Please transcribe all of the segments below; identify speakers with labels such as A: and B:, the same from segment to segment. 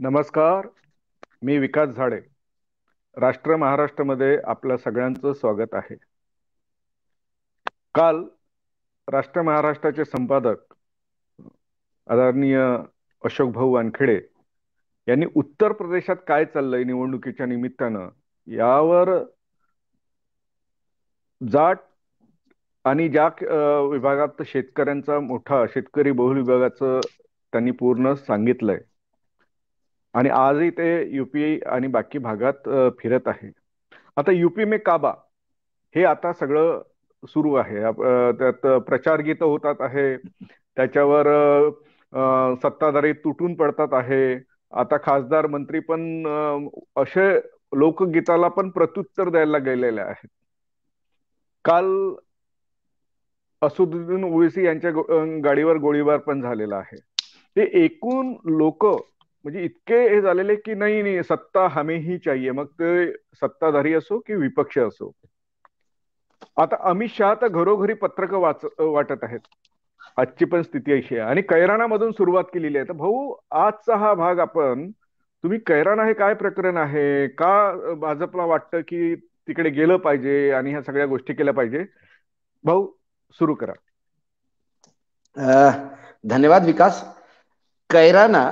A: नमस्कार मी विकास झाडे राष्ट्र महाराष्ट्रमध्ये आपल्या सगळ्यांचं स्वागत आहे काल राष्ट्र महाराष्ट्राचे संपादक आदरणीय अशोक भाऊ वानखेडे यांनी उत्तर प्रदेशात काय चाललंय निवडणुकीच्या निमित्तानं यावर जाट आणि ज्या विभागात शेतकऱ्यांचा मोठा शेतकरी बहुल विभागाचं त्यांनी पूर्ण सांगितलंय आणि आजही ते युपी आणि बाकी भागात फिरत आहे आता युपी मे काबा हे आता सगळं सुरू आहे त्यात प्रचार गीत होतात आहे त्याच्यावर सत्ताधारी तुटून पडतात आहे आता खासदार मंत्री पण असे लोकगीताला पण प्रत्युत्तर द्यायला गेलेले आहेत काल असुद्दीन ओवेसी यांच्या गाडीवर गोळीबार पण झालेला आहे ते एकूण लोक म्हणजे इतके हे झालेले की नाही नाही सत्ता हमेही चाहिए मग ते सत्ताधारी असो की विपक्ष असो आता अमित शहा तर घरोघरी पत्रक वाच वाटत आहेत आजची पण स्थिती अशी आहे आणि कैराणामधून सुरुवात केलेली आहे तर भाऊ आजचा हा भाग आपण तुम्ही कैराणा हे काय प्रकरण आहे का भाजपला वाटतं की तिकडे गेलं पाहिजे आणि ह्या सगळ्या गोष्टी केल्या पाहिजे
B: भाऊ सुरू करा धन्यवाद विकास कैराना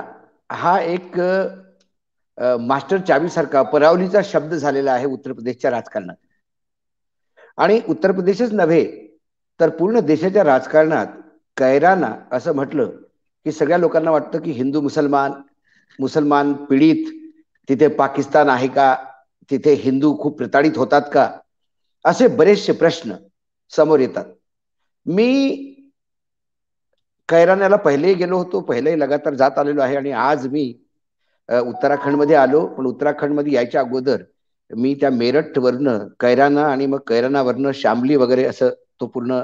B: हा एक मास्टर चावीसारखा परावलीचा शब्द झालेला आहे उत्तर प्रदेशच्या राजकारणात आणि उत्तर प्रदेशच नव्हे तर पूर्ण देशाच्या राजकारणात कैराना असं म्हटलं की सगळ्या लोकांना वाटतं की हिंदू मुसलमान मुसलमान पीडित तिथे पाकिस्तान आहे का तिथे हिंदू खूप प्रताडित होतात का असे बरेचसे प्रश्न समोर येतात मी कैराण्याला पहिलेही गेलो होतो पहिलेही लगातार जात आलेलो आहे आणि आज मी उत्तराखंडमध्ये आलो पण उत्तराखंडमध्ये यायच्या अगोदर मी त्या मेरठ मेरठवरनं कैराना आणि मग कैराणावरनं शामली वगैरे असं तो पूर्ण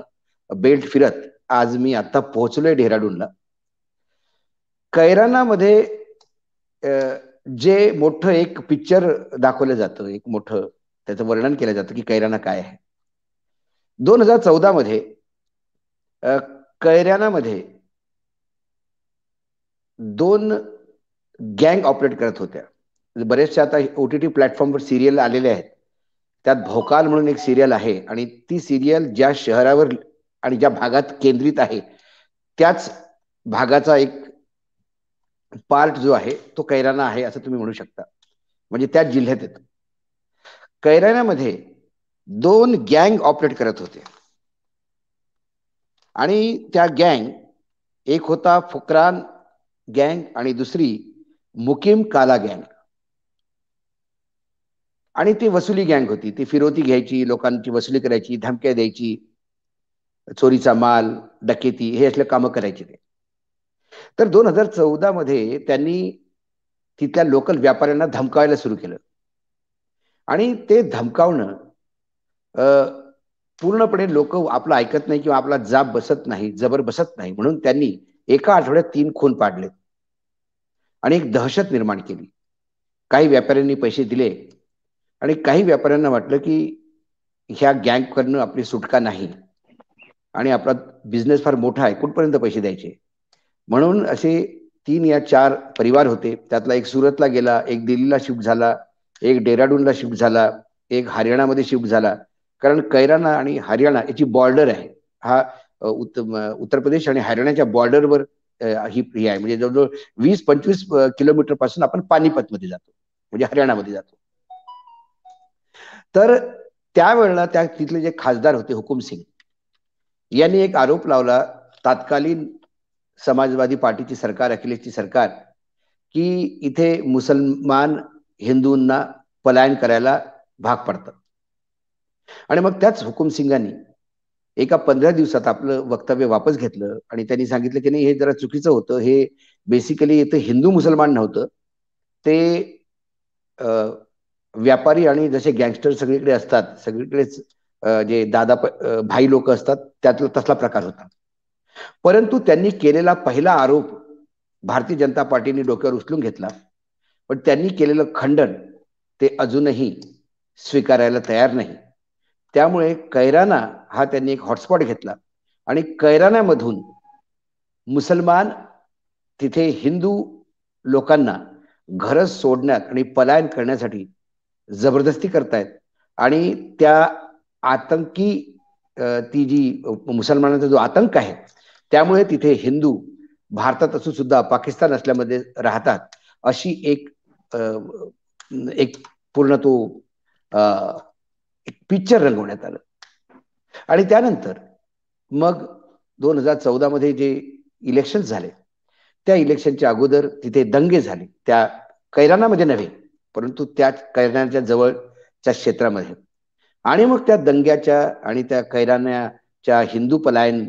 B: बेल्ट फिरत आज मी आता पोहोचलोय डेहराडूनला कैरानामध्ये जे मोठं एक पिक्चर दाखवलं जातं एक मोठं त्याचं वर्णन केलं जातं की कैराना काय आहे दोन हजार चौदा मध्ये कैरानामध्ये दोन गँग ऑपरेट करत होत्या बरेचशा आता ओ टी टी प्लॅटफॉर्मवर सिरियल आलेले आहेत त्यात भोकाल म्हणून एक सिरियल आहे आणि ती सिरियल ज्या शहरावर आणि ज्या भागात केंद्रित आहे त्याच भागाचा एक पार्ट जो आहे तो कैराना आहे असं तुम्ही म्हणू शकता म्हणजे त्याच जिल्ह्यात येतो कैरानामध्ये दोन गँग ऑपरेट करत होते आणि त्या गँग एक होता फुकरान गँग आणि दुसरी मुकीम काला गँग आणि ती वसुली गँग होती ती फिरोती घ्यायची लोकांची वसुली करायची धमक्या द्यायची चोरीचा माल डकेती हे असले कामं करायची ते तर दोन हजार चौदा मध्ये त्यांनी तिथल्या लोकल व्यापाऱ्यांना धमकावायला सुरू केलं आणि ते धमकावणं पूर्णपणे लोक आपलं ऐकत नाही किंवा आपला जाब बसत नाही जबर बसत नाही म्हणून त्यांनी एका आठवड्यात तीन खून पाडले आणि एक दहशत निर्माण केली काही व्यापाऱ्यांनी पैसे दिले आणि काही व्यापाऱ्यांना वाटलं की ह्या करणं आपली सुटका नाही आणि आपला बिझनेस फार मोठा आहे कुठपर्यंत पैसे द्यायचे म्हणून असे तीन या चार परिवार होते त्यातला एक सुरतला गेला एक दिल्लीला शिफ्ट झाला एक डेराडूनला शिफ्ट झाला एक हरियाणामध्ये शिफ्ट झाला कारण कैराना आणि हरियाणा याची बॉर्डर आहे हा उत्तर प्रदेश आणि हरियाणाच्या बॉर्डरवर ही ही आहे म्हणजे जवळजवळ वीस पंचवीस किलोमीटर पासून आपण मध्ये जातो म्हणजे हरियाणामध्ये जातो तर त्यावेळेला त्या तिथले जे खासदार होते हुकुम सिंग यांनी एक आरोप लावला तात्कालीन समाजवादी पार्टीची सरकार अखिलेशची सरकार की इथे मुसलमान हिंदूंना पलायन करायला भाग पडतात आणि मग त्याच हुकुमसिंगांनी एका पंधरा दिवसात आपलं वक्तव्य वापस घेतलं आणि त्यांनी सांगितलं की नाही हे जरा चुकीचं होतं हे बेसिकली इथं हिंदू मुसलमान नव्हतं ते व्यापारी आणि जसे गँगस्टर सगळीकडे असतात सगळीकडेच जे दादा भाई लोक असतात त्यातला तसला प्रकार होता परंतु त्यांनी केलेला पहिला आरोप भारतीय जनता पार्टीने डोक्यावर उचलून घेतला पण त्यांनी केलेलं खंडन ते अजूनही स्वीकारायला तयार नाही त्यामुळे कैराना हा त्यांनी एक हॉटस्पॉट घेतला आणि कैरानामधून मुसलमान तिथे हिंदू लोकांना घरं सोडण्यात आणि पलायन करण्यासाठी जबरदस्ती करतायत आणि त्या आतंकी ती जी मुसलमानांचा जो आतंक आहे त्यामुळे तिथे हिंदू भारतात असून सुद्धा पाकिस्तान असल्यामध्ये राहतात अशी एक एक पूर्ण तो एक पिक्चर रंगवण्यात आलं आणि त्यानंतर मग दोन हजार चौदा मध्ये जे इलेक्शन झाले त्या इलेक्शनच्या अगोदर तिथे दंगे झाले त्या कैराणामध्ये नव्हे परंतु त्या कैराण्याच्या जवळच्या क्षेत्रामध्ये आणि मग त्या दंग्याच्या आणि त्या कैराण्याच्या हिंदू पलायन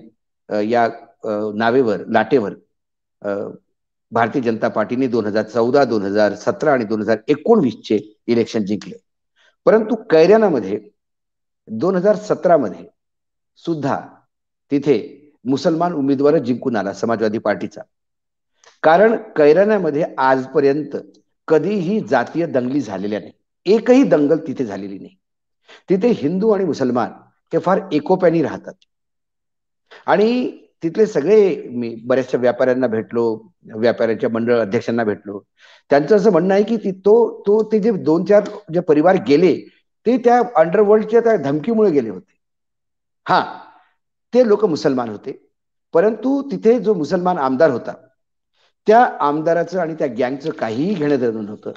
B: या नावेवर लाटेवर भारतीय जनता पार्टीने दोन हजार चौदा दोन हजार सतरा आणि दोन हजार एकोणवीसचे इलेक्शन जिंकले परंतु कैर्यानामध्ये दोन हजार सतरामध्ये सुद्धा तिथे मुसलमान उमेदवार जिंकून आला समाजवादी पार्टीचा कारण कैराण्यामध्ये आजपर्यंत कधीही जातीय दंगली झालेल्या नाही एकही दंगल तिथे झालेली नाही तिथे हिंदू आणि मुसलमान हे फार एकोप्यानी राहतात आणि तिथले सगळे मी बऱ्याचशा व्यापाऱ्यांना भेटलो व्यापाऱ्यांच्या मंडळ अध्यक्षांना भेटलो त्यांचं असं म्हणणं आहे की तो तो ते जे दोन चार जे परिवार गेले ते त्या अंडरवर्ल्डच्या त्या धमकीमुळे गेले होते हा ते लोक मुसलमान होते परंतु तिथे जो मुसलमान आमदार होता त्या आमदाराचं आणि त्या गँगचं काहीही घेणं देणं नव्हतं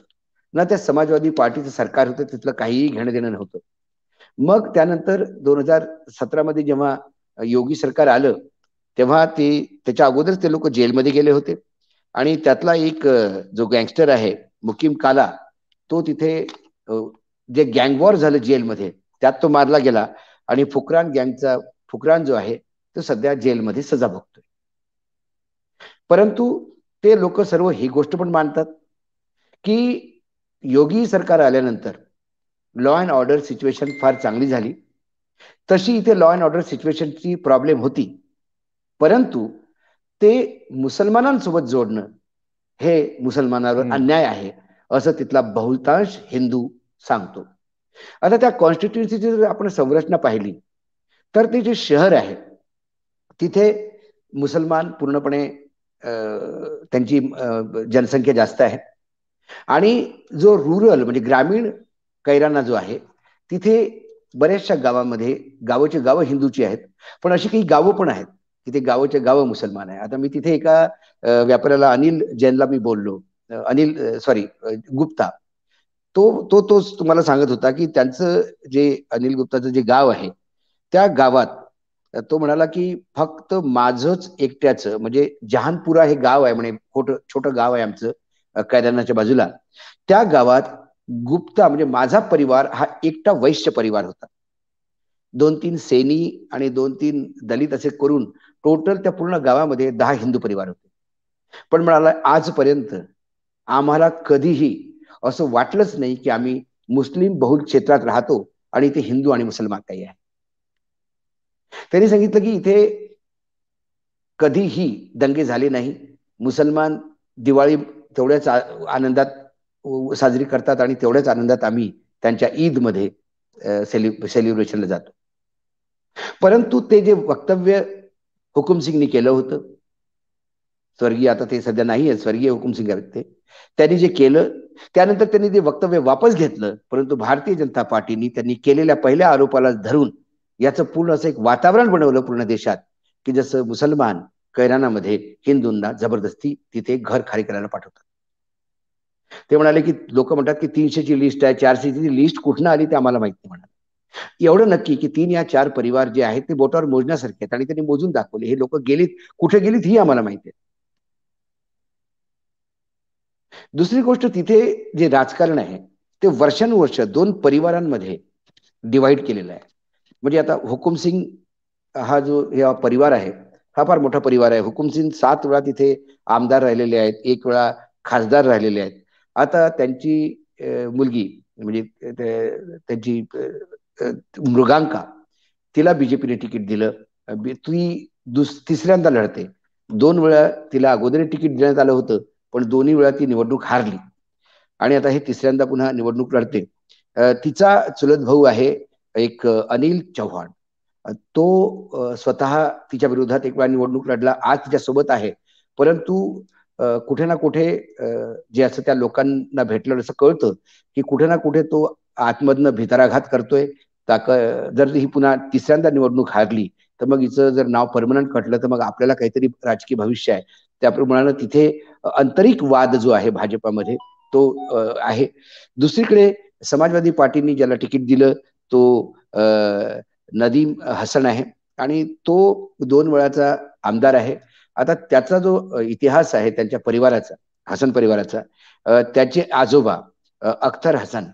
B: ना त्या समाजवादी पार्टीचं सरकार होतं तिथलं काहीही घेणं देणं नव्हतं मग त्यानंतर दोन हजार सतरामध्ये जेव्हा योगी सरकार आलं तेव्हा ते त्याच्या अगोदरच ते लोक जेलमध्ये गेले होते आणि त्यातला एक जो गँगस्टर आहे मुकीम काला तो तिथे जे गँगवॉर झालं जेलमध्ये त्यात तो मारला गेला आणि फुकरान गँगचा फुकरान जो आहे तो सध्या जेलमध्ये सजा भोगतोय परंतु ते लोक सर्व ही गोष्ट पण मानतात की योगी सरकार आल्यानंतर लॉ अँड ऑर्डर सिच्युएशन फार चांगली झाली तशी इथे लॉ अँड ऑर्डर सिच्युएशनची प्रॉब्लेम होती परंतु ते मुसलमानांसोबत जोडणं हे मुसलमानावर अन्याय आहे असं तिथला बहुतांश हिंदू सांगतो आता त्या कॉन्स्टिट्युन्सीची जर आपण संरचना पाहिली तर ते जे शहर आहे तिथे मुसलमान पूर्णपणे त्यांची जनसंख्या जास्त आहे आणि जो रुरल म्हणजे ग्रामीण कैराना जो आहे तिथे बऱ्याचशा गावामध्ये गावाची गावं हिंदूची आहेत पण अशी काही गावं पण आहेत तिथे गावचे गाव मुसलमान आहे आता मी तिथे एका व्यापाऱ्याला अनिल जैनला मी बोललो अनिल सॉरी गुप्ता तो तो तोच तुम्हाला सांगत होता की त्यांचं जे अनिल गुप्ताचं जे गाव आहे त्या गावात तो म्हणाला की फक्त माझच एकट्याचं म्हणजे जहानपुरा हे गाव आहे म्हणे छोटं गाव आहे आमचं कैदानाच्या बाजूला त्या गावात गुप्ता म्हणजे माझा परिवार हा एकटा वैश्य परिवार होता दोन तीन सेनी आणि दोन तीन दलित असे करून टोटल त्या पूर्ण गावामध्ये दहा हिंदू परिवार होते पण म्हणाला आजपर्यंत आम्हाला कधीही असं वाटलंच नाही की आम्ही मुस्लिम बहुल क्षेत्रात राहतो आणि इथे हिंदू आणि मुसलमान काही आहे त्यांनी सांगितलं की इथे कधीही दंगे झाले नाही मुसलमान दिवाळी तेवढ्याच आनंदात साजरी करतात आणि तेवढ्याच आनंदात आम्ही त्यांच्या ईदमध्ये सेलि सेलिब्रेशनला जातो परंतु ते जे वक्तव्य हुकुमसिंगनी केलं होतं स्वर्गीय आता ते सध्या नाही आहे स्वर्गीय हुकुमसिंग ते त्यांनी जे केलं त्यानंतर त्यांनी ते वक्तव्य वापस घेतलं परंतु भारतीय जनता पार्टीनी त्यांनी केलेल्या पहिल्या आरोपाला धरून याचं पूर्ण असं एक वातावरण बनवलं पूर्ण देशात की जसं मुसलमान कैरानामध्ये हिंदूंना जबरदस्ती तिथे घर खाली करायला पाठवतात ते म्हणाले की लोक म्हणतात की तीनशेची लिस्ट आहे चारशेची लिस्ट कुठनं आली ते आम्हाला माहिती म्हणाले एवढं नक्की की तीन या चार परिवार जे आहेत ते बोटावर मोजण्यासारखे आहेत आणि त्यांनी मोजून दाखवले हे लोक गेलीत कुठे गेलीत ही आम्हाला माहिती आहे दुसरी गोष्ट तिथे जे राजकारण आहे ते वर्षानुवर्ष दोन परिवारांमध्ये डिवाइड केलेलं आहे म्हणजे आता हुकुमसिंग हा जो या परिवार आहे हा फार मोठा परिवार आहे हुकुमसिंग सात वेळा तिथे आमदार राहिलेले आहेत एक वेळा खासदार राहिलेले आहेत आता त्यांची मुलगी म्हणजे त्यांची मृगांका तिला बीजेपीने तिकीट दिलं ती दुस तिसऱ्यांदा लढते दोन वेळा तिला अगोदर तिकीट देण्यात आलं होतं पण दोन्ही वेळा ती निवडणूक हारली आणि आता हे तिसऱ्यांदा पुन्हा निवडणूक लढते तिचा चुलत भाऊ आहे एक अनिल चव्हाण तो स्वतः तिच्या विरोधात एक वेळा निवडणूक लढला आज तिच्यासोबत आहे परंतु कुठे ना कुठे जे असं त्या लोकांना भेटलं असं कळतं की कुठे ना कुठे तो आतमधनं भितराघात करतोय ताक जर ही पुन्हा तिसऱ्यांदा निवडणूक हारली तर मग हिचं जर नाव परमनंट कटलं तर मग आपल्याला काहीतरी राजकीय भविष्य आहे त्याप्रमाणे तिथे आंतरिक वाद जो आहे भाजपामध्ये तो आहे दुसरीकडे समाजवादी पार्टीने ज्याला तिकीट दिलं तो नदीम हसन आहे आणि तो दोन वेळाचा आमदार आहे आता त्याचा जो इतिहास आहे त्यांच्या परिवाराचा हसन परिवाराचा त्याचे आजोबा अख्तर हसन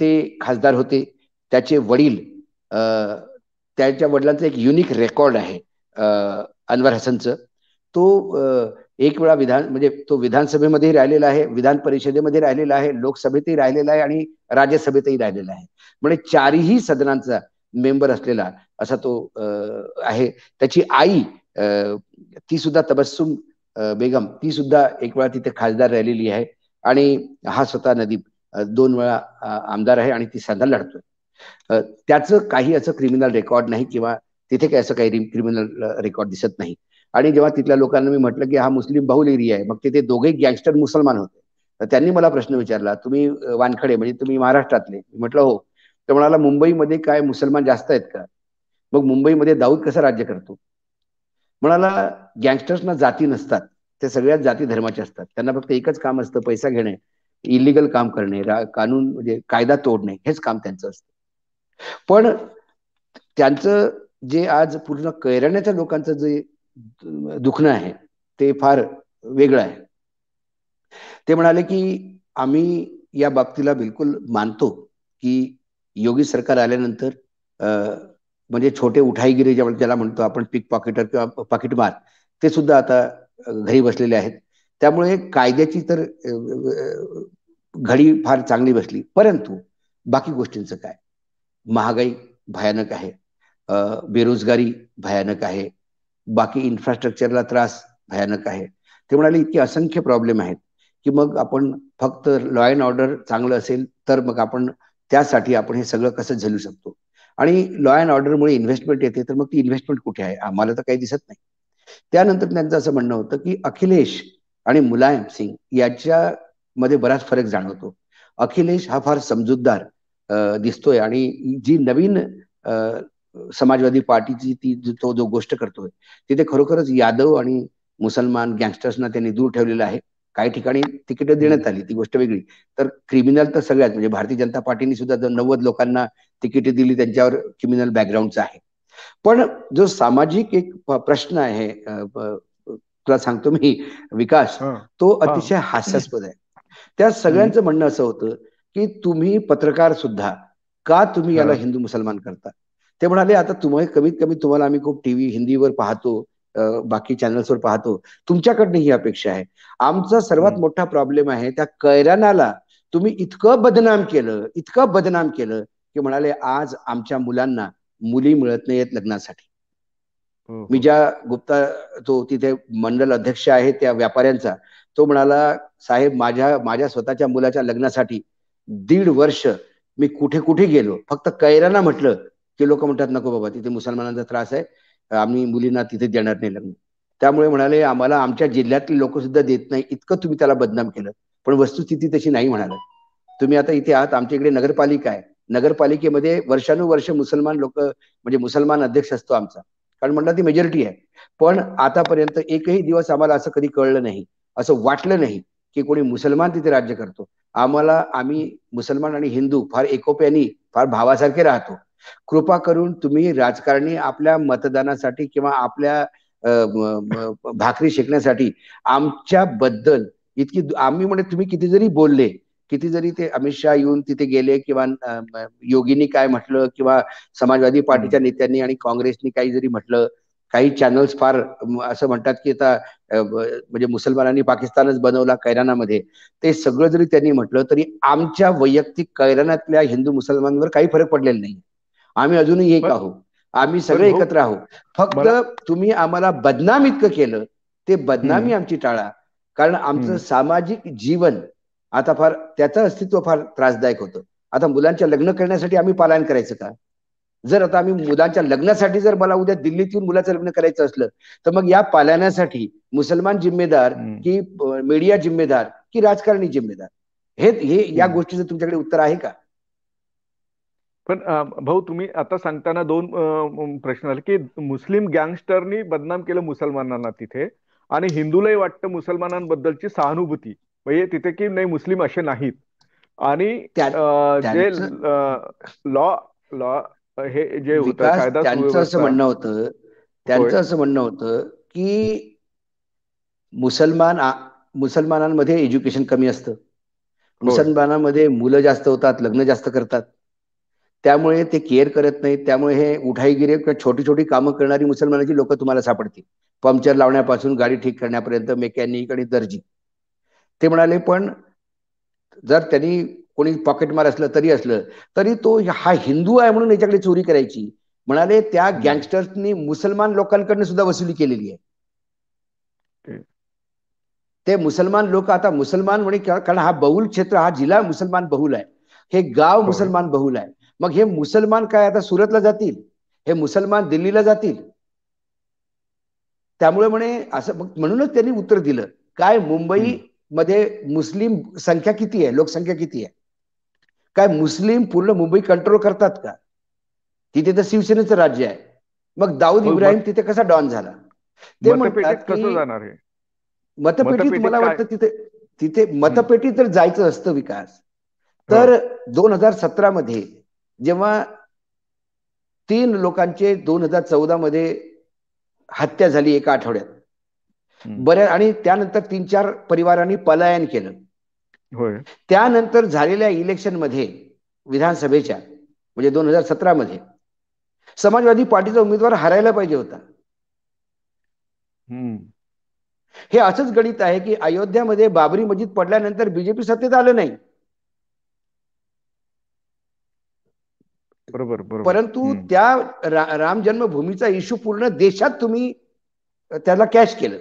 B: ते खासदार होते त्याचे वडील त्यांच्या वडिलांचा एक युनिक रेकॉर्ड आहे अनवर हसनच तो एक वेळा विधान म्हणजे तो विधानसभेमध्ये राहिलेला आहे विधान परिषदेमध्ये राहिलेला आहे लोकसभेतही राहिलेला आहे आणि राज्यसभेतही राहिलेला आहे म्हणजे चारही सदनांचा मेंबर असलेला असा तो आहे त्याची आई ती सुद्धा तबस्सुम बेगम ती सुद्धा एक वेळा तिथे खासदार राहिलेली आहे आणि हा स्वतः नदीप दोन वेळा आमदार आहे आणि ती तिसऱ्यांदा लढतोय त्याचं काही असं क्रिमिनल रेकॉर्ड नाही किंवा तिथे काही असं काही क्रिमिनल रेकॉर्ड दिसत नाही आणि जेव्हा तिथल्या लोकांना मी म्हटलं की हा मुस्लिम बाहुल एरिया आहे मग तिथे दोघे गँगस्टर मुसलमान होते तर त्यांनी मला प्रश्न विचारला तुम्ही वानखडे म्हणजे तुम्ही महाराष्ट्रातले म्हटलं हो तर म्हणाला मुंबईमध्ये काय मुसलमान जास्त आहेत का मग मुंबईमध्ये दाऊद कसं राज्य करतो म्हणाला गँगस्टर्सना जाती नसतात ते सगळ्याच जाती धर्माचे असतात त्यांना फक्त एकच काम असतं पैसा घेणे इलिगल काम करणे कानून म्हणजे कायदा तोडणे हेच काम त्यांचं असतं पण त्यांचं जे आज पूर्ण कैराण्याच्या लोकांचं जे दुखणं आहे ते फार वेगळं आहे ते म्हणाले की आम्ही या बाबतीला बिलकुल मानतो की योगी सरकार आल्यानंतर म्हणजे छोटे उठाईगिरी ज्याला म्हणतो आपण पिक पॉकेटर किंवा पॉकेटमार ते सुद्धा आता घरी बसलेले आहेत त्यामुळे कायद्याची तर घडी फार चांगली बसली परंतु बाकी गोष्टींचं काय महागाई भयानक आहे बेरोजगारी भयानक आहे बाकी इन्फ्रास्ट्रक्चरला त्रास भयानक आहे ते म्हणाले इतके असंख्य प्रॉब्लेम आहेत की मग आपण फक्त लॉ अँड ऑर्डर चांगलं असेल तर मग आपण त्यासाठी आपण हे सगळं कसं झेलू शकतो आणि लॉ अँड ऑर्डरमुळे इन्व्हेस्टमेंट येते तर मग ती इन्व्हेस्टमेंट कुठे आहे आम्हाला तर काही दिसत नाही त्यानंतर त्यांचं असं म्हणणं होतं की अखिलेश आणि मुलायम सिंग मध्ये बराच फरक जाणवतो अखिलेश हा फार समजूतदार दिसतोय आणि जी नवीन समाजवादी पार्टीची ती तो जो गोष्ट करतोय तिथे खरोखरच यादव आणि मुसलमान गँगस्टर्सना त्यांनी दूर ठेवलेलं आहे काही ठिकाणी तिकीट देण्यात आली ती गोष्ट वेगळी तर क्रिमिनल तर सगळ्यात म्हणजे भारतीय जनता पार्टीने सुद्धा नव्वद लोकांना तिकीट दिली त्यांच्यावर क्रिमिनल बॅकग्राऊंडचा आहे पण जो सामाजिक एक प्रश्न आहे तुला सांगतो मी विकास तो अतिशय हास्यास्पद आहे त्या सगळ्यांचं म्हणणं असं होतं की तुम्ही पत्रकार सुद्धा का तुम्ही याला हिंदू मुसलमान करता ते म्हणाले आता तुम्ही कमीत कमी तुम्हाला आम्ही खूप टीव्ही हिंदीवर पाहतो बाकी चॅनल्सवर पाहतो तुमच्याकडनं ही अपेक्षा आहे आमचा सर्वात मोठा प्रॉब्लेम आहे त्या कैरानाला तुम्ही इतकं बदनाम केलं इतकं बदनाम केलं की म्हणाले आज आमच्या मुलांना मुली मिळत नाहीयेत लग्नासाठी मी ज्या गुप्ता तो तिथे मंडल अध्यक्ष आहे त्या व्यापाऱ्यांचा तो म्हणाला साहेब माझ्या माझ्या स्वतःच्या मुलाच्या लग्नासाठी दीड वर्ष मी कुठे कुठे गेलो फक्त कैराना म्हटलं की लोक म्हणतात नको बाबा तिथे मुसलमानांचा त्रास आहे आम्ही मुलींना तिथे देणार नाही लग्न त्यामुळे म्हणाले आम्हाला आमच्या जिल्ह्यातले लोक सुद्धा देत नाही इतकं तुम्ही त्याला बदनाम केलं पण वस्तुस्थिती तशी नाही म्हणाल तुम्ही आता इथे आहात आमच्या इकडे नगरपालिका आहे नगरपालिकेमध्ये वर्षानुवर्ष मुसलमान लोक म्हणजे मुसलमान अध्यक्ष असतो आमचा कारण म्हणलं ती मेजॉरिटी आहे पण आतापर्यंत एकही दिवस आम्हाला असं कधी कळलं नाही असं वाटलं नाही की कोणी मुसलमान तिथे राज्य करतो आम्हाला आम्ही मुसलमान आणि हिंदू फार एकोप्यानी फार भावासारखे राहतो कृपा करून तुम्ही राजकारणी आपल्या मतदानासाठी किंवा आपल्या भाकरी शिकण्यासाठी आमच्या बद्दल इतकी आम्ही म्हणजे तुम्ही किती जरी बोलले किती जरी ते अमित शहा येऊन तिथे गेले किंवा योगींनी काय म्हटलं किंवा समाजवादी पार्टीच्या नेत्यांनी आणि काँग्रेसनी काही जरी म्हटलं काही चॅनल्स फार असं म्हणतात की आता म्हणजे मुसलमानांनी पाकिस्तानच बनवला कैरानामध्ये ते सगळं जरी त्यांनी म्हटलं तरी आमच्या वैयक्तिक कैरानातल्या हिंदू मुसलमानवर काही फरक पडलेला नाही आम्ही अजूनही एक आहोत आम्ही सगळे हो एकत्र आहोत फक्त तुम्ही आम्हाला बदनाम इतकं केलं ते बदनामी आमची टाळा कारण आमचं सामाजिक जीवन आता फार त्याचं अस्तित्व फार त्रासदायक होतं आता मुलांच्या लग्न करण्यासाठी आम्ही पालन करायचं का जर आता आम्ही मुलांच्या लग्नासाठी जर मला उद्या दिल्लीत येऊन मुलाचं लग्न करायचं असलं तर मग या पालनासाठी मुसलमान जिम्मेदार की मीडिया जिम्मेदार की राजकारणी जिम्मेदार हे हे या गोष्टीचं तुमच्याकडे उत्तर आहे का
A: पण भाऊ तुम्ही आता सांगताना दोन प्रश्न आले की मुस्लिम गँगस्टरनी बदनाम केलं मुसलमानांना तिथे आणि हिंदूलाही वाटतं मुसलमानांबद्दलची सहानुभूती म्हणजे तिथे की नाही मुस्लिम असे नाहीत आणि जे लॉ लॉ हे जे होतं त्यांचं असं म्हणणं
B: होतं त्यांचं असं म्हणणं होतं की मुसलमान मुसलमानांमध्ये एज्युकेशन कमी असतं मुसलमानांमध्ये मुलं जास्त होतात लग्न जास्त करतात त्यामुळे ते केअर करत नाहीत त्यामुळे हे उठाईगिरी किंवा छोटी छोटी कामं करणारी मुसलमानाची लोक तुम्हाला सापडतील पंक्चर लावण्यापासून गाडी ठीक करण्यापर्यंत मेकॅनिक आणि दर्जी ते म्हणाले पण जर त्यांनी कोणी पॉकेटमार असलं तरी असलं तरी तो हा हिंदू आहे म्हणून याच्याकडे चोरी करायची म्हणाले त्या गँगस्टर्सनी मुसलमान लोकांकडनं सुद्धा वसुली केलेली आहे ते मुसलमान लोक आता मुसलमान म्हणे कारण हा बहुल क्षेत्र हा जिल्हा मुसलमान बहुल आहे हे गाव मुसलमान बहुल आहे मग हे मुसलमान काय आता सुरतला जातील हे मुसलमान दिल्लीला जातील त्यामुळे म्हणे असं म्हणूनच त्यांनी उत्तर दिलं काय मुंबई मध्ये मुस्लिम संख्या किती आहे लोकसंख्या किती आहे काय मुस्लिम पूर्ण मुंबई कंट्रोल करतात का तिथे तर शिवसेनेचं राज्य आहे मग दाऊद इब्राहिम तिथे कसा डॉन झाला ते म्हणतात मतपेटीत मला वाटतं तिथे तिथे मतपेटीत जर जायचं असतं विकास हो. तर दोन हजार सतरा मध्ये जेव्हा तीन लोकांचे दोन हजार चौदा मध्ये हत्या झाली एका आठवड्यात बऱ्या आणि त्यानंतर तीन चार परिवारांनी पलायन केलं त्यानंतर झालेल्या इलेक्शन मध्ये विधानसभेच्या म्हणजे दोन हजार सतरा मध्ये समाजवादी पार्टीचा उमेदवार हरायला पाहिजे होता हे असंच गणित आहे की अयोध्यामध्ये बाबरी मस्जिद पडल्यानंतर बीजेपी सत्तेत आलं नाही बरोबर परंतु त्या रा, राम जन्मभूमीचा इश्यू पूर्ण देशात तुम्ही त्याला कॅश केलं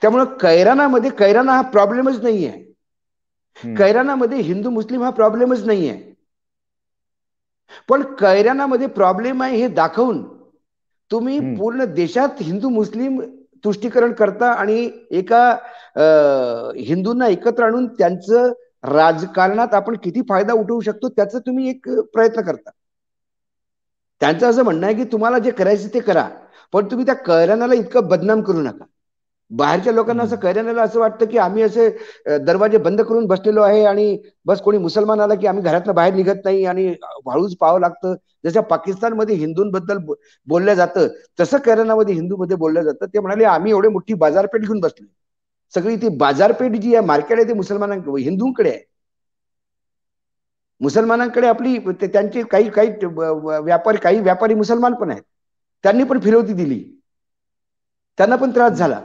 B: त्यामुळं कैरानामध्ये कैराना हा प्रॉब्लेमच नाही आहे कैरानामध्ये हिंदू मुस्लिम हा प्रॉब्लेमच नाही आहे पण कैरानामध्ये प्रॉब्लेम आहे हे दाखवून तुम्ही पूर्ण देशात हिंदू मुस्लिम तुष्टीकरण करता आणि एका हिंदूंना एकत्र आणून त्यांचं राजकारणात आपण किती फायदा उठवू शकतो त्याचा तुम्ही एक प्रयत्न करता त्यांचं असं म्हणणं आहे की तुम्हाला जे करायचं ते करा पण तुम्ही त्या कैरानाला इतकं बदनाम करू नका बाहेरच्या लोकांना असं कैऱ्याला असं वाटतं की आम्ही असे दरवाजे बंद करून बसलेलो आहे आणि बस कोणी मुसलमान आला की आम्ही घरातनं बाहेर निघत नाही आणि वाळूच पाहावं लागतं जसं पाकिस्तानमध्ये हिंदूंबद्दल बोललं जातं तसं हिंदू मध्ये बोललं जातं ते म्हणाले आम्ही एवढे मोठी बाजारपेठ घेऊन बसलो सगळी ती बाजारपेठ जी आहे मार्केट आहे ती मुसलमानांकडे हिंदूंकडे आहे मुसलमानांकडे आपली त्यांचे काही काही व्यापारी काही व्यापारी मुसलमान पण आहेत त्यांनी पण फिरवती दिली त्यांना पण त्रास झाला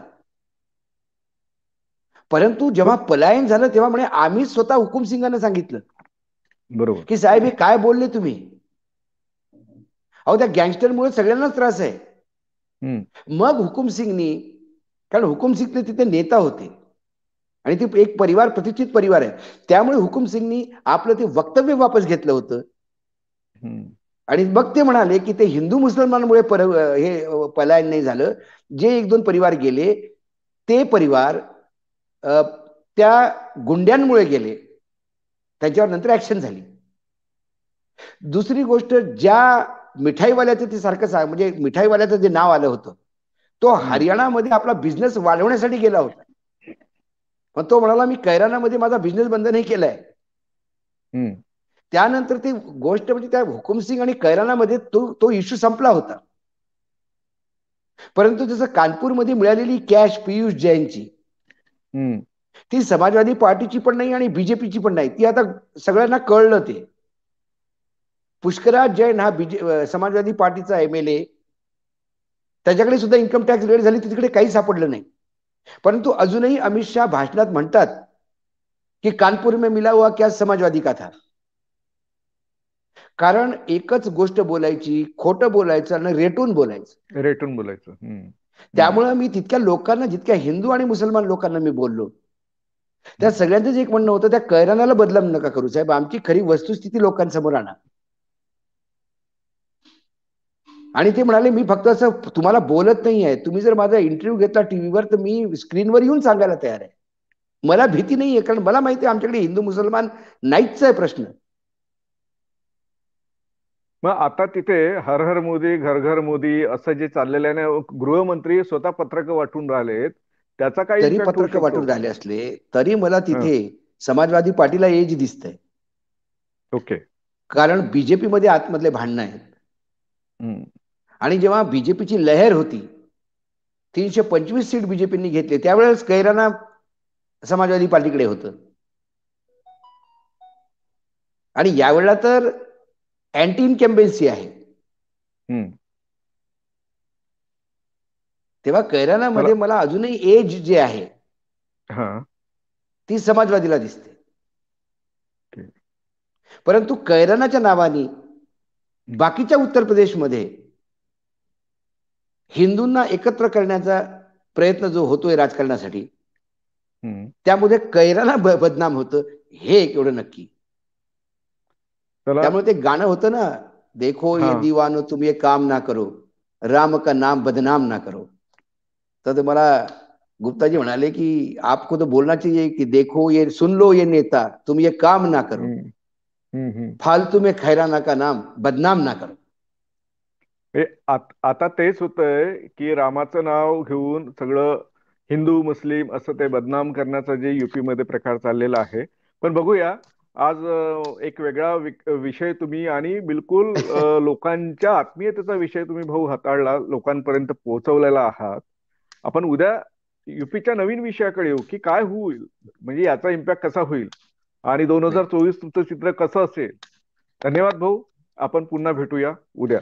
B: परंतु जेव्हा हो. पलायन झालं तेव्हा म्हणे आम्ही स्वतः हुकुम सिंगांना सांगितलं बरोबर की साहेब हे काय बोलले तुम्ही अहो त्या गँगस्टरमुळे सगळ्यांनाच त्रास आहे मग हुकुम सिंगनी कारण हुकुम सिंगचे तिथे नेता होते आणि ते एक परिवार प्रतिष्ठित परिवार आहे त्यामुळे हुकुमसिंगनी सिंगनी आपलं ते वक्तव्य वापस घेतलं होतं आणि मग ते म्हणाले की ते हिंदू मुसलमानमुळे हे पलायन नाही झालं जे एक दोन परिवार गेले ते परिवार त्या गुंड्यांमुळे गेले त्याच्यावर नंतर ऍक्शन झाली दुसरी गोष्ट ज्या मिठाईवाल्याचं ते सारखं म्हणजे मिठाईवाल्याचं जे नाव आलं होतं तो हरियाणामध्ये आपला बिझनेस वाढवण्यासाठी गेला होता पण तो म्हणाला मी कैरानामध्ये माझा बिझनेस बंद नाही केलाय त्यानंतर ती गोष्ट म्हणजे त्या हुकुमसिंग आणि कैरानामध्ये तो तो इश्यू संपला होता परंतु जसं कानपूरमध्ये मिळालेली कॅश पियुष जैनची ती समाजवादी पार्टीची पण नाही आणि बीजेपीची पण नाही ती आता सगळ्यांना कळलं ते पुष्कराज जैन हा बीजे समाजवादी पार्टीचा एम एल ए त्याच्याकडे सुद्धा इन्कम टॅक्स रेट झाली तिकडे काही सापडलं नाही परंतु अजूनही अमित शहा भाषणात म्हणतात की कानपूर में मिला हुआ क्या समाजवादी का था कारण एकच गोष्ट बोलायची खोटं बोलायचं आणि रेटून बोलायचं
A: रेटून बोलायचं
B: त्यामुळे मी तितक्या लोकांना जितक्या हिंदू आणि मुसलमान लोकांना मी बोललो त्या सगळ्यांचं एक म्हणणं होतं त्या कैराणाला बदलाम नका करू साहेब आमची खरी वस्तुस्थिती लोकांसमोर आणा आणि ते म्हणाले मी फक्त असं तुम्हाला बोलत नाही आहे तुम्ही जर माझा इंटरव्ह्यू घेतला टीव्हीवर तर मी स्क्रीनवर येऊन सांगायला तयार आहे मला भीती नाही आहे कारण मला माहिती आहे आमच्याकडे हिंदू मुसलमान नाहीच आहे प्रश्न
A: मग आता तिथे हर हर मोदी घर घर मोदी असं जे चाललेलं आहे ना गृहमंत्री स्वतः पत्रक वाटून राहिलेत त्याचा काही पत्रक वाटून
B: राहिले असले तरी मला तिथे समाजवादी पार्टीला एज दिसतंय ओके कारण बीजेपी मध्ये आतमधले भांडणं आहेत आणि जेव्हा बीजेपीची लहर होती तीनशे पंचवीस सीट बीजेपीनी घेतली त्यावेळेस कैराना समाजवादी पार्टीकडे होतं आणि यावेळेला तर अँटी इन्कम्बेन्सी आहे तेव्हा कैरानामध्ये मला अजूनही एज जे आहे ती समाजवादीला दिसते परंतु कैरानाच्या नावाने बाकीच्या उत्तर प्रदेशमध्ये हिंदूंना एकत्र करण्याचा प्रयत्न जो होतोय राजकारणासाठी त्यामध्ये कैराना बदनाम होतं हे एक एवढं नक्की त्यामुळे ते गाणं होतं ना देखो ये दिवानो तुम्ही ये काम ना करो राम का नाम बदनाम ना करो तर मला गुप्ताजी म्हणाले की आपको तो बोलना चाहिए की देखो ये सुन लो ये नेता तुम ये काम ना करो फालतू में खैराना का नाम बदनाम ना करो
A: आता तेच होतंय की रामाचं नाव घेऊन सगळं हिंदू मुस्लिम असं ते बदनाम करण्याचा जे युपी मध्ये प्रकार चाललेला आहे पण बघूया आज एक वेगळा विषय तुम्ही आणि बिलकुल लोकांच्या आत्मीयतेचा विषय तुम्ही भाऊ हाताळला लोकांपर्यंत पोहोचवलेला आहात आपण उद्या युपीच्या नवीन विषयाकडे येऊ की काय होईल म्हणजे याचा इम्पॅक्ट कसा होईल आणि दोन हजार चोवीस तुमचं चित्र कसं असेल धन्यवाद भाऊ आपण पुन्हा भेटूया उद्या